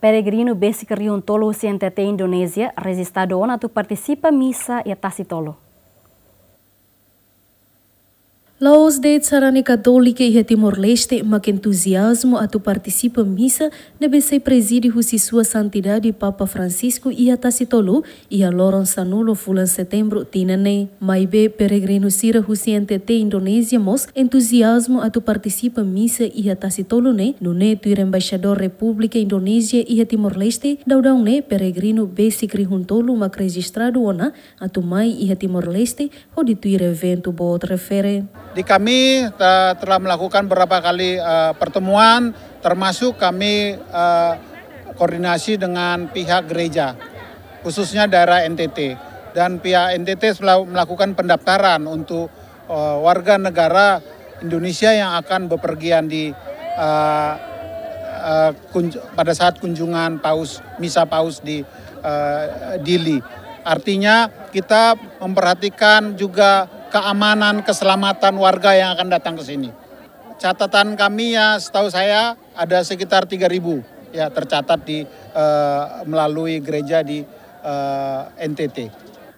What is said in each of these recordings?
Peregrino Bessi Riuntolo Cientete Indonesia resistado a tu participa missa e tolu. Laos de sarane católica e Timor-Leste mac entusiasmo a tu participa missa na besei presídio se sua santidade Papa Francisco e a atasitolo e a loron sanulo fulan setembro tinane. Maibe peregrino sira husi NTT indonésia mos entusiasmo a tu participa missa e a atasitolo ne nune ir embaixador República Indonésia e Timor-Leste daudão ne peregrino besi krihuntolo mac registrado ona a tu mai e Timor-Leste tu ir evento bot refere. Di kami eh, telah melakukan beberapa kali eh, pertemuan, termasuk kami eh, koordinasi dengan pihak gereja, khususnya daerah NTT. Dan pihak NTT melakukan pendaftaran untuk warga negara Indonesia yang akan bepergian di uh, uh, pada saat kunjungan paus misa paus di uh, Dili. Artinya kita memperhatikan juga keamanan, keselamatan warga yang akan datang ke sini. Catatan kami ya setahu saya ada sekitar 3.000 ya tercatat di uh, melalui gereja di uh, eh, NTT.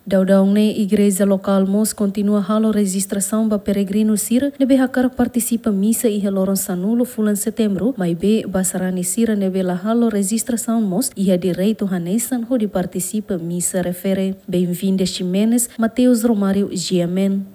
Daudaugne igreja local mos continua halo registração ba peregrino sira nebe hakar participa misa ihe heloron sanulo fulan setembro, mai be basarani sir nebe la halo registração mos e direito hanesan ho di participa misa refere. Bem-vinda Ximenes, Mateus Romário Giamen.